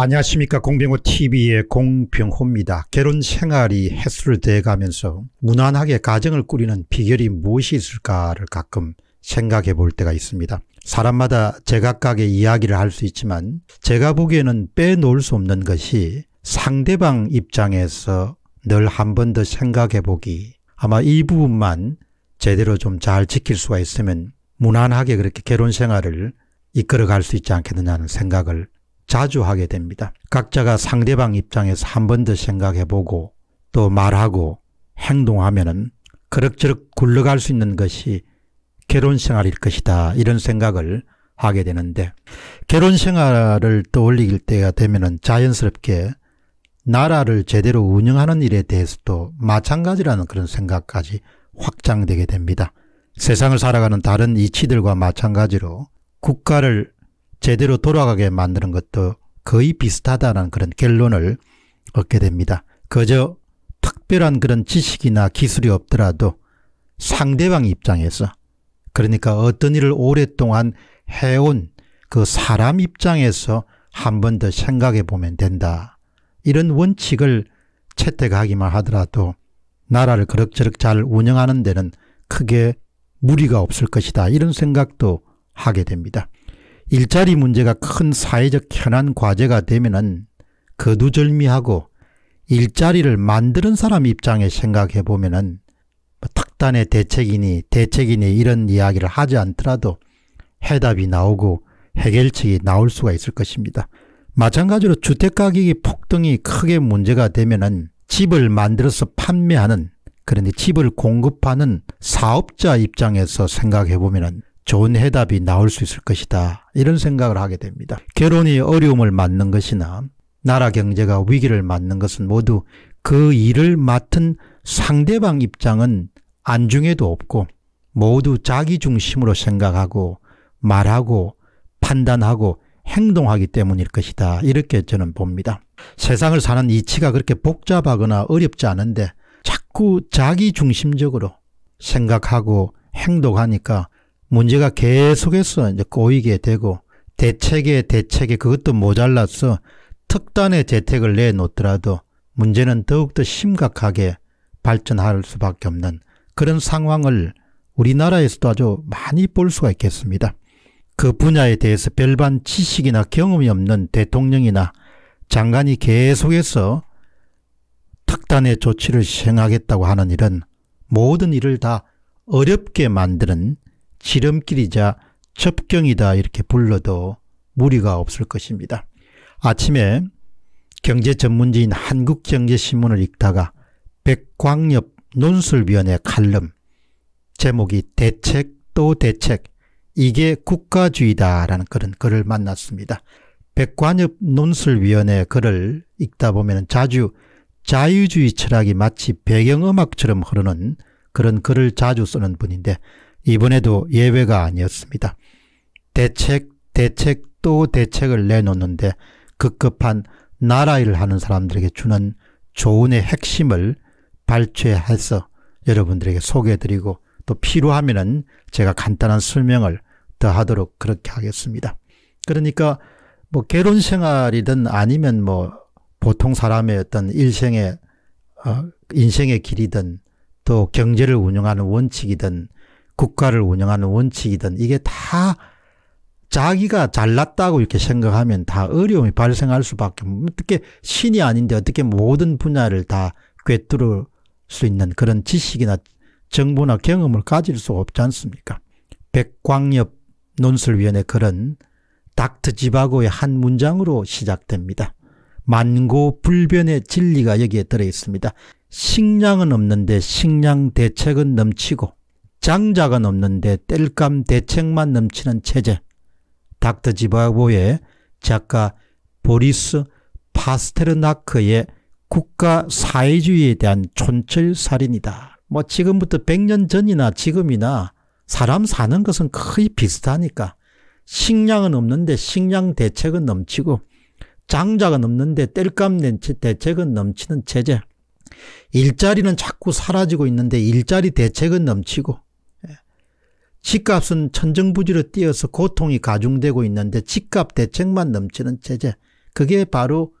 안녕하십니까 공병호 TV의 공병호입니다. 결혼 생활이 횟수를 대가면서 무난하게 가정을 꾸리는 비결이 무엇이 있을까를 가끔 생각해 볼 때가 있습니다. 사람마다 제각각의 이야기를 할 수 있지만 제가 보기에는 빼놓을 수 없는 것이 상대방 입장에서 늘 한 번 더 생각해 보기 아마 이 부분만 제대로 좀 잘 지킬 수가 있으면 무난하게 그렇게 결혼 생활을 이끌어갈 수 있지 않겠느냐는 생각을 자주 하게 됩니다. 각자가 상대방 입장에서 한 번 더 생각해보고 또 말하고 행동하면은 그럭저럭 굴러갈 수 있는 것이 결혼 생활일 것이다. 이런 생각을 하게 되는데 결혼 생활을 떠올릴 때가 되면은 자연스럽게 나라를 제대로 운영하는 일에 대해서도 마찬가지라는 그런 생각까지 확장되게 됩니다. 세상을 살아가는 다른 이치들과 마찬가지로 국가를 제대로 돌아가게 만드는 것도 거의 비슷하다는 그런 결론을 얻게 됩니다. 그저 특별한 그런 지식이나 기술이 없더라도 상대방 입장에서 그러니까 어떤 일을 오랫동안 해온 그 사람 입장에서 한 번 더 생각해 보면 된다. 이런 원칙을 채택하기만 하더라도 나라를 그럭저럭 잘 운영하는 데는 크게 무리가 없을 것이다. 이런 생각도 하게 됩니다. 일자리 문제가 큰 사회적 현안 과제가 되면은 거두절미하고 일자리를 만드는 사람 입장에 생각해 보면은 뭐 특단의 대책이니 대책이니 이런 이야기를 하지 않더라도 해답이 나오고 해결책이 나올 수가 있을 것입니다. 마찬가지로 주택가격이 폭등이 크게 문제가 되면은 집을 만들어서 판매하는 그런데 집을 공급하는 사업자 입장에서 생각해 보면은 좋은 해답이 나올 수 있을 것이다. 이런 생각을 하게 됩니다. 결혼이 어려움을 맞는 것이나 나라 경제가 위기를 맞는 것은 모두 그 일을 맡은 상대방 입장은 안중에도 없고 모두 자기 중심으로 생각하고 말하고 판단하고 행동하기 때문일 것이다. 이렇게 저는 봅니다. 세상을 사는 이치가 그렇게 복잡하거나 어렵지 않은데 자꾸 자기 중심적으로 생각하고 행동하니까 문제가 계속해서 이제 꼬이게 되고 대책에 대책에 그것도 모자라서 특단의 재택을 내놓더라도 문제는 더욱더 심각하게 발전할 수밖에 없는 그런 상황을 우리나라에서도 아주 많이 볼 수가 있겠습니다. 그 분야에 대해서 별반 지식이나 경험이 없는 대통령이나 장관이 계속해서 특단의 조치를 시행하겠다고 하는 일은 모든 일을 다 어렵게 만드는 지름길이자 접경이다 이렇게 불러도 무리가 없을 것입니다. 아침에 경제 전문지인 한국경제신문을 읽다가 백광엽 논술위원회 칼럼 제목이 대책 또 대책 이게 국가주의다라는 그런 글을 만났습니다. 백관엽 논술위원회 글을 읽다 보면 자주 자유주의 철학이 마치 배경음악처럼 흐르는 그런 글을 자주 쓰는 분인데 이번에도 예외가 아니었습니다. 대책, 대책 또 대책을 내놓는데 급급한 나라 일을 하는 사람들에게 주는 조언의 핵심을 발췌해서 여러분들에게 소개해드리고 또 필요하면은 제가 간단한 설명을 더하도록 그렇게 하겠습니다. 그러니까 뭐 결혼 생활이든 아니면 뭐 보통 사람의 어떤 일생의 어, 인생의 길이든 또 경제를 운영하는 원칙이든 국가를 운영하는 원칙이든 이게 다 자기가 잘났다고 이렇게 생각하면 다 어려움이 발생할 수밖에 없는 어떻게 신이 아닌데 어떻게 모든 분야를 다 꿰뚫을 수 있는 그런 지식이나 정보나 경험을 가질 수가 없지 않습니까? 백광엽 논술위원회 그런 닥트 지바고의 한 문장으로 시작됩니다. 만고 불변의 진리가 여기에 들어 있습니다. 식량은 없는데 식량 대책은 넘치고 장자가 넘는데 뗄감 대책만 넘치는 체제. 닥터 지바보의 작가 보리스 파스테르나크의 국가 사회주의에 대한 촌철살인이다. 뭐 지금부터 100년 전이나 지금이나 사람 사는 것은 거의 비슷하니까 식량은 없는데 식량 대책은 넘치고 장자가 넘는데 뗄감 대책은 넘치는 체제 일자리는 자꾸 사라지고 있는데 일자리 대책은 넘치고 집값은 천정부지로 뛰어서 고통이 가중되고 있는데 집값 대책만 넘치는 체제. 그게 바로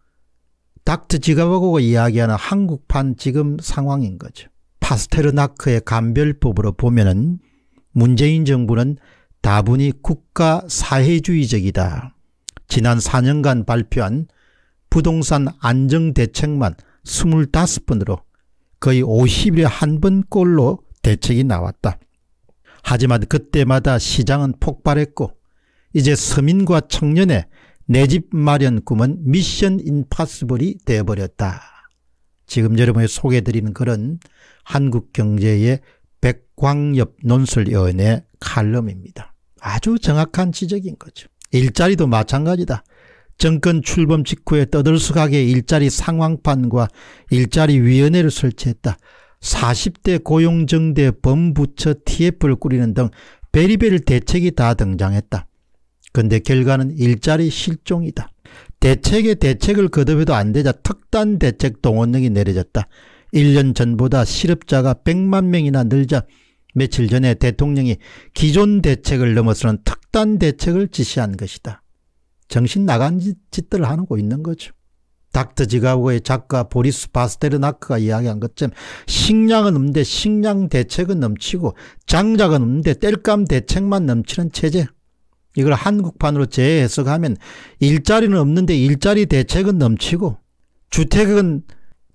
닥트 지갑하고가 이야기하는 한국판 지금 상황인 거죠. 파스테르나크의 감별법으로 보면은 문재인 정부는 다분히 국가 사회주의적이다. 지난 4년간 발표한 부동산 안정대책만 25번으로 거의 50일에 한 번꼴로 대책이 나왔다. 하지만 그때마다 시장은 폭발했고 이제 서민과 청년의 내 집 마련 꿈은 미션 임파서블이 되어버렸다. 지금 여러분이 소개해드리는 글은 한국경제의 백광엽 논술위원의 칼럼입니다. 아주 정확한 지적인 거죠. 일자리도 마찬가지다. 정권 출범 직후에 떠들썩하게 일자리 상황판과 일자리위원회를 설치했다. 40대 고용정대 범부처 TF를 꾸리는 등 베리베리 대책이 다 등장했다. 근데 결과는 일자리 실종이다. 대책에 대책을 거듭해도 안 되자 특단 대책 동원령이 내려졌다. 1년 전보다 실업자가 100만 명이나 늘자 며칠 전에 대통령이 기존 대책을 넘어서는 특단 대책을 지시한 것이다. 정신 나간 짓들 하고 있는 거죠. 닥터 지가고의 작가 보리스 바스테르나크가 이야기한 것처럼 식량은 없는데 식량 대책은 넘치고 장작은 없는데 땔감 대책만 넘치는 체제. 이걸 한국판으로 재해석하면 일자리는 없는데 일자리 대책은 넘치고 주택은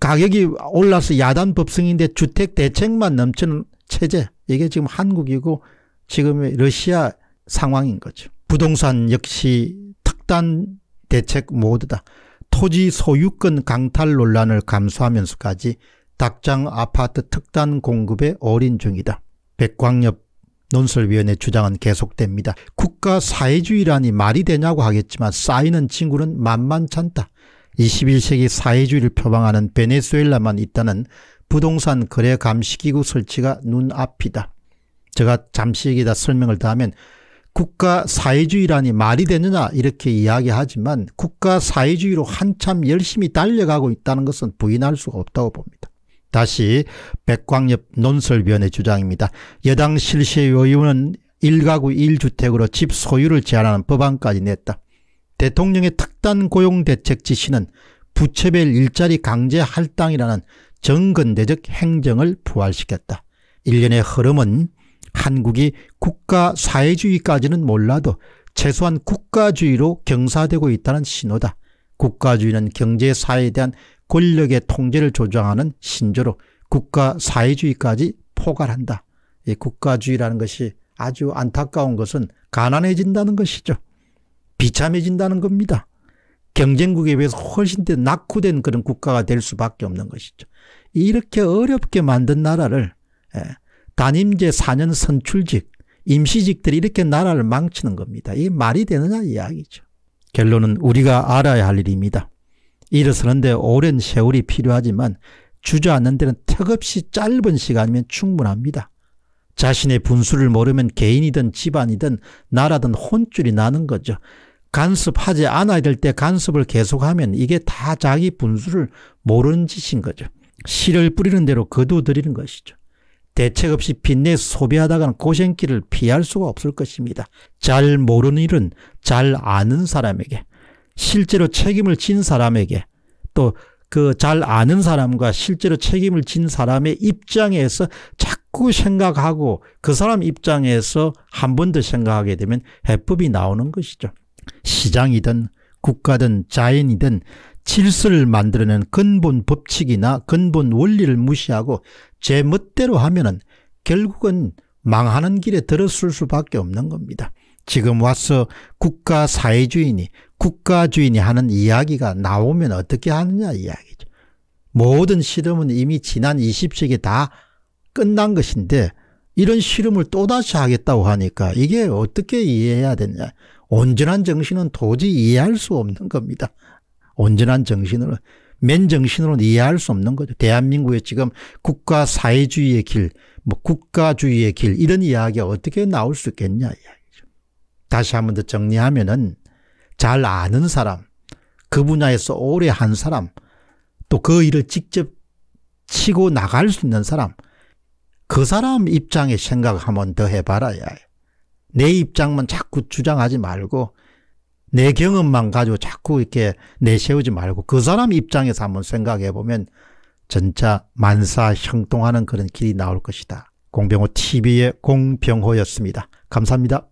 가격이 올라서 야단 법승인데 주택 대책만 넘치는 체제. 이게 지금 한국이고 지금의 러시아 상황인 거죠. 부동산 역시 특단 대책 모드다. 토지 소유권 강탈 논란을 감수하면서까지 닭장 아파트 특단 공급에 어린 중이다. 백광엽 논설위원회 주장은 계속됩니다. 국가 사회주의라니 말이 되냐고 하겠지만 쌓이는 친구는 만만찮다. 21세기 사회주의를 표방하는 베네수엘라만 있다는 부동산 거래 감시기구 설치가 눈앞이다. 제가 잠시 얘기다 설명을 다하면 국가 사회주의라니 말이 되느냐 이렇게 이야기하지만 국가 사회주의로 한참 열심히 달려가고 있다는 것은 부인할 수가 없다고 봅니다. 다시 백광엽 논설위원회 주장입니다. 여당 실시의원은 1가구 1주택으로 집 소유를 제한하는 법안까지 냈다. 대통령의 특단 고용 대책 지시는 부채별 일자리 강제 할당이라는 정근대적 행정을 부활시켰다. 일련의 흐름은 한국이 국가 사회주의까지는 몰라도 최소한 국가주의로 경사되고 있다는 신호다. 국가주의는 경제 사회에 대한 권력의 통제를 조장하는 신조로 국가 사회주의까지 포괄한다. 이 국가주의라는 것이 아주 안타까운 것은 가난해진다는 것이죠. 비참해진다는 겁니다. 경쟁국에 비해서 훨씬 더 낙후된 그런 국가가 될 수밖에 없는 것이죠. 이렇게 어렵게 만든 나라를 예, 단임제 4년 선출직, 임시직들이 이렇게 나라를 망치는 겁니다. 이게 말이 되느냐 이야기죠. 결론은 우리가 알아야 할 일입니다. 일어서는데 오랜 세월이 필요하지만 주저앉는 데는 턱없이 짧은 시간이면 충분합니다. 자신의 분수를 모르면 개인이든 집안이든 나라든 혼쭐이 나는 거죠. 간섭하지 않아야 될 때 간섭을 계속하면 이게 다 자기 분수를 모르는 짓인 거죠. 씨를 뿌리는 대로 거두어들이는 것이죠. 대책 없이 빚내 소비하다가는 고생길을 피할 수가 없을 것입니다. 잘 모르는 일은 잘 아는 사람에게, 실제로 책임을 진 사람에게, 또 그 잘 아는 사람과 실제로 책임을 진 사람의 입장에서 자꾸 생각하고 그 사람 입장에서 한 번 더 생각하게 되면 해법이 나오는 것이죠. 시장이든 국가든 자연이든 질서를 만들어낸 근본 법칙이나 근본 원리를 무시하고 제 멋대로 하면은 결국은 망하는 길에 들었을 수밖에 없는 겁니다. 지금 와서 국가 사회주의니 국가주의니 하는 이야기가 나오면 어떻게 하느냐 이야기죠. 모든 실험은 이미 지난 20세기 다 끝난 것인데 이런 실험을 또다시 하겠다고 하니까 이게 어떻게 이해해야 되냐. 온전한 정신은 도저히 이해할 수 없는 겁니다. 온전한 정신으로 맨정신으로는 이해할 수 없는 거죠. 대한민국의 지금 국가 사회주의의 길, 뭐 국가주의의 길 이런 이야기가 어떻게 나올 수 있겠냐 이야기죠. 다시 한번 더 정리하면은 잘 아는 사람, 그 분야에서 오래 한 사람, 또 그 일을 직접 치고 나갈 수 있는 사람, 그 사람 입장에 생각 한번 더 해봐라. 내 입장만 자꾸 주장하지 말고 내 경험만 가지고 자꾸 이렇게 내세우지 말고 그 사람 입장에서 한번 생각해 보면 전차 만사 형통하는 그런 길이 나올 것이다. 공병호 TV의 공병호였습니다. 감사합니다.